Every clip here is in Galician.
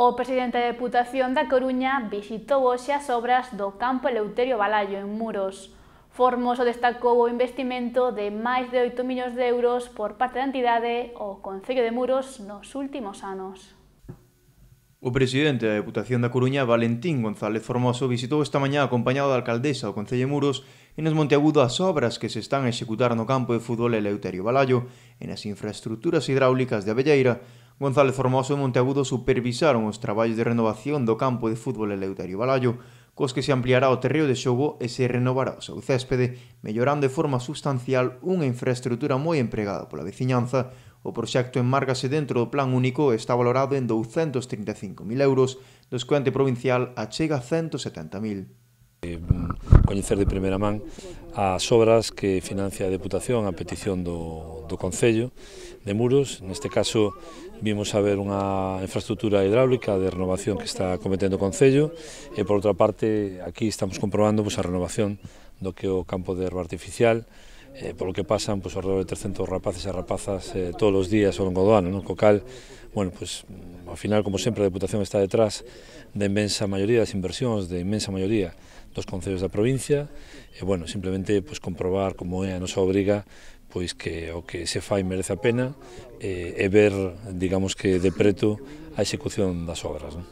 O presidente da Deputación da Coruña visitou hoxe as obras do campo Eleuterio Balallo en Muros. Formoso destacou o investimento de máis de 8 millóns de euros por parte da entidade o Concello de Muros nos últimos anos. O presidente da Deputación da Coruña, Valentín González Formoso, visitou esta mañá acompañado da alcaldesa do Concello de Muros e nos Monteagudo as obras que se están a executar no campo de fútbol Eleuterio Balallo e nas infraestructuras hidráulicas de Avelleira González Formoso e Monteagudo supervisaron os traballos de renovación do campo de fútbol Eleuterio Balallo, cos que se ampliará o terreo de xogo e se renovará o seu céspede, mellorando de forma sustancial unha infraestructura moi empregada pola veciñanza. O proxecto enmárgase dentro do Plan Único e está valorado en 235.000 euros, dos cuente provincial achega 170.000. Eh, coñecer de primeira man as obras que financia a Deputación a petición do, do Concello de Muros. Neste caso vimos a ver unha infraestructura hidráulica de renovación que está cometendo o Concello e por outra parte aquí estamos comprobando pois, a renovación do que o campo de erva artificial eh, polo que pasan pois, alrededor de 300 rapaces e rapazas eh, todos os días ao longo do ano, non? co cal Bueno, pues mm, ao final, como sempre, a Deputación está detrás da inmensa maioría das inversións, da inmensa maioría dos concellos da provincia, e bueno, simplemente pues, comprobar como é a nosa obriga pois que o que se fai merece a pena e, e ver, digamos que de preto, a execución das obras. Non?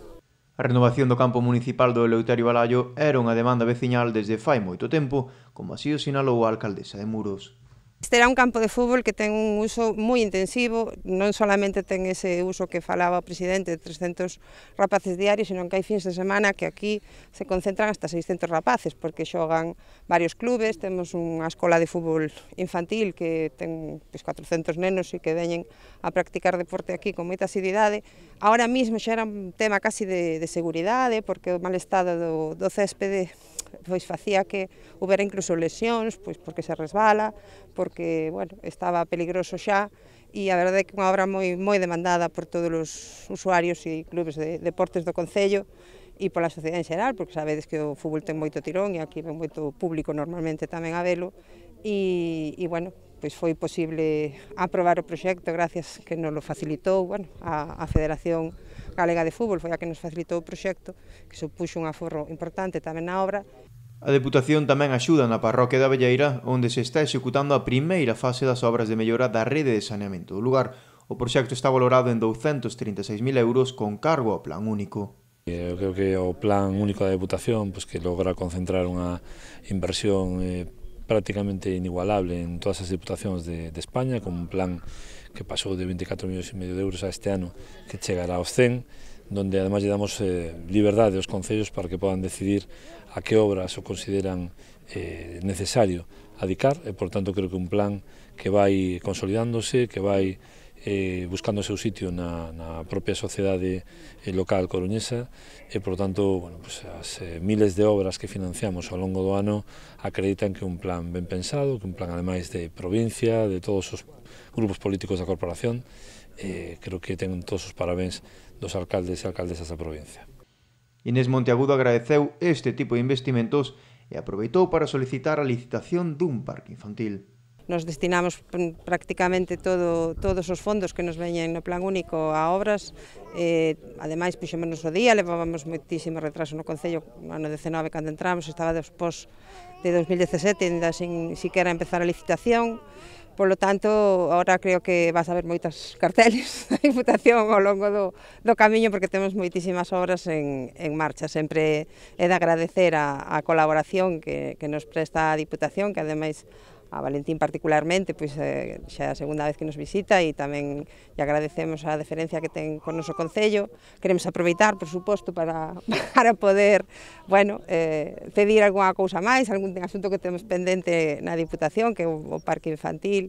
A renovación do campo municipal do Eleuterio Balallo era unha demanda veciñal desde fai moito tempo, como así o sinalou a alcaldesa de Muros. Este era un campo de fútbol que ten un uso moi intensivo, non solamente ten ese uso que falaba o presidente de 300 rapaces diarios, senón que hai fins de semana que aquí se concentran hasta 600 rapaces, porque xogan varios clubes, temos unha escola de fútbol infantil que ten pues, 400 nenos e que veñen a practicar deporte aquí con moita asiduidade. Ahora mismo xa era un tema casi de, de seguridade, porque o mal estado do, do céspede pois facía que houbera incluso lesións, pois porque se resbala, porque, bueno, estaba peligroso xa, e a verdade é que unha obra moi moi demandada por todos os usuarios e clubes de deportes do Concello e pola sociedade en xeral, porque sabedes que o fútbol ten moito tirón e aquí ven moito público normalmente tamén a velo, e, e bueno, pois foi posible aprobar o proxecto gracias que nos lo facilitou bueno, a, a Federación Galega de Fútbol, foi a que nos facilitou o proxecto, que supuxo un aforro importante tamén na obra, A Deputación tamén axuda na parroquia da Velleira, onde se está executando a primeira fase das obras de mellora da rede de saneamento do lugar. O proxecto está valorado en 236.000 euros con cargo ao plan único. Eu creo que o plan único da Deputación pois, que logra concentrar unha inversión eh, prácticamente inigualable en todas as deputacións de, de España, con un plan que pasou de 24 millóns e medio de euros a este ano que chegará aos 100, donde además lle damos eh, liberdade aos concellos para que podan decidir a que obras o consideran eh, necesario adicar e, por tanto, creo que un plan que vai consolidándose, que vai eh, buscando o seu sitio na, na propia sociedade eh, local coruñesa e, por tanto, bueno, pues, as eh, miles de obras que financiamos ao longo do ano acreditan que un plan ben pensado, que un plan ademais de provincia, de todos os grupos políticos da corporación, eh, creo que ten todos os parabéns dos alcaldes e alcaldesas da provincia. Inés Monteagudo agradeceu este tipo de investimentos e aproveitou para solicitar a licitación dun parque infantil nos destinamos prácticamente todo, todos os fondos que nos veñen no plan único a obras, eh, ademais puxémonos o día, levábamos moitísimo retraso no Concello, no ano 19 cando entramos, estaba despois de 2017, ainda sin siquera empezar a licitación, Por lo tanto, ahora creo que vas a ver moitas carteles da Diputación ao longo do, do camiño porque temos moitísimas obras en, en marcha. Sempre é de agradecer a, a colaboración que, que nos presta a Diputación, que ademais a Valentín particularmente, pois eh, xa é a segunda vez que nos visita e tamén lle agradecemos a deferencia que ten con noso Concello. Queremos aproveitar, por suposto, para, para poder bueno, eh, pedir algunha cousa máis, algún asunto que temos pendente na Diputación, que é o Parque Infantil,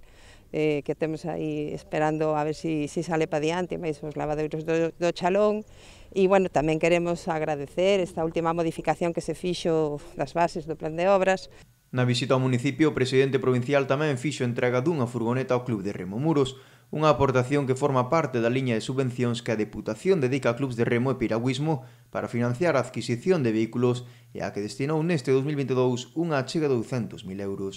eh, que temos aí esperando a ver se si, si sale para diante, máis os lavadeiros do, do Chalón, E, bueno, tamén queremos agradecer esta última modificación que se fixo das bases do plan de obras. Na visita ao municipio, o presidente provincial tamén fixo entrega dunha furgoneta ao Club de Remo Muros, unha aportación que forma parte da liña de subvencións que a Deputación dedica a clubs de remo e piragüismo para financiar a adquisición de vehículos e a que destinou neste 2022 unha chega de 200.000 euros.